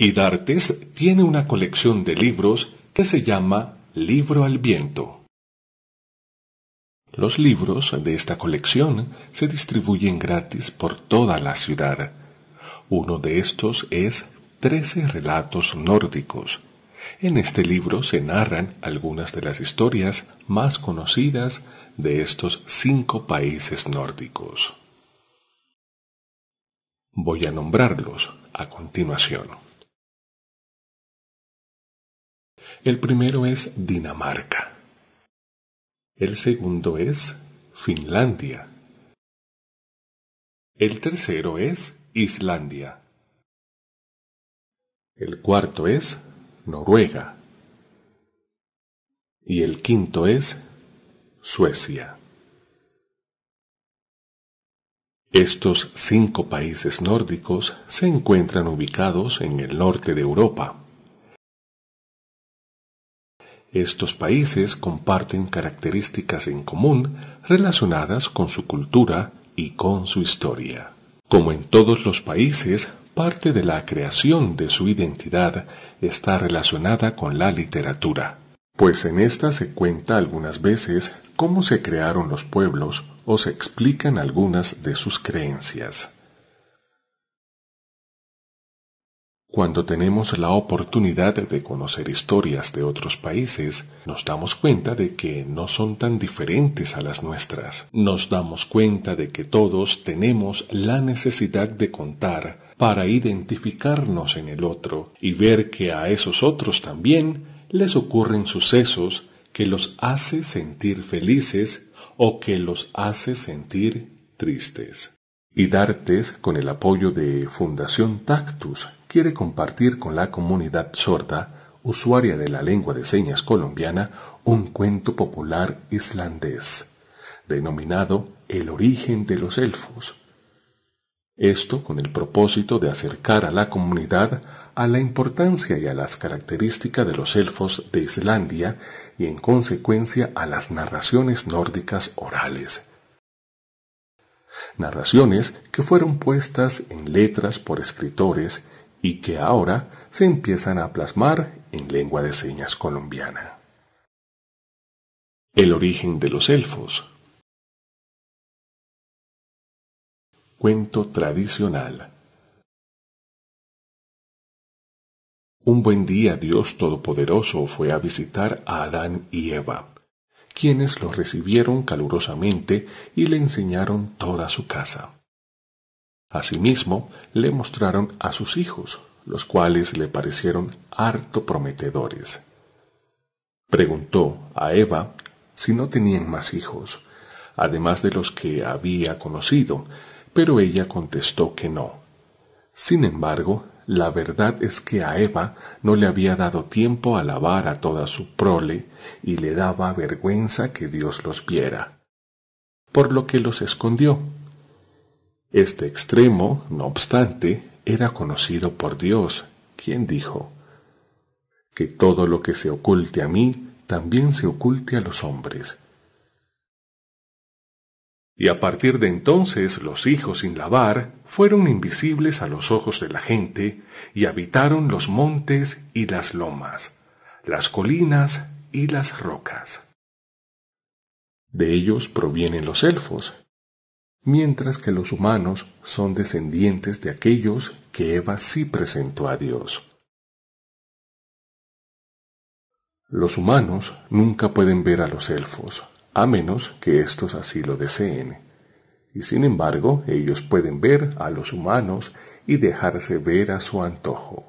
y D'Artes tiene una colección de libros que se llama Libro al Viento. Los libros de esta colección se distribuyen gratis por toda la ciudad. Uno de estos es Trece Relatos Nórdicos. En este libro se narran algunas de las historias más conocidas de estos cinco países nórdicos. Voy a nombrarlos a continuación. El primero es Dinamarca. El segundo es Finlandia. El tercero es Islandia. El cuarto es Noruega. Y el quinto es Suecia. Estos cinco países nórdicos se encuentran ubicados en el norte de Europa, estos países comparten características en común relacionadas con su cultura y con su historia. Como en todos los países, parte de la creación de su identidad está relacionada con la literatura, pues en esta se cuenta algunas veces cómo se crearon los pueblos o se explican algunas de sus creencias. Cuando tenemos la oportunidad de conocer historias de otros países, nos damos cuenta de que no son tan diferentes a las nuestras. Nos damos cuenta de que todos tenemos la necesidad de contar para identificarnos en el otro y ver que a esos otros también les ocurren sucesos que los hace sentir felices o que los hace sentir tristes. Y con el apoyo de Fundación Tactus, quiere compartir con la comunidad sorda, usuaria de la lengua de señas colombiana, un cuento popular islandés, denominado El origen de los elfos. Esto con el propósito de acercar a la comunidad a la importancia y a las características de los elfos de Islandia y en consecuencia a las narraciones nórdicas orales narraciones que fueron puestas en letras por escritores y que ahora se empiezan a plasmar en lengua de señas colombiana. El origen de los elfos. Cuento tradicional. Un buen día Dios Todopoderoso fue a visitar a Adán y Eva quienes lo recibieron calurosamente y le enseñaron toda su casa. Asimismo, le mostraron a sus hijos, los cuales le parecieron harto prometedores. Preguntó a Eva si no tenían más hijos, además de los que había conocido, pero ella contestó que no. Sin embargo, la verdad es que a Eva no le había dado tiempo a lavar a toda su prole y le daba vergüenza que Dios los viera, por lo que los escondió. Este extremo, no obstante, era conocido por Dios, quien dijo, Que todo lo que se oculte a mí, también se oculte a los hombres, y a partir de entonces los hijos sin lavar fueron invisibles a los ojos de la gente y habitaron los montes y las lomas, las colinas y las rocas. De ellos provienen los elfos, mientras que los humanos son descendientes de aquellos que Eva sí presentó a Dios. Los humanos nunca pueden ver a los elfos, a menos que éstos así lo deseen. Y sin embargo, ellos pueden ver a los humanos y dejarse ver a su antojo.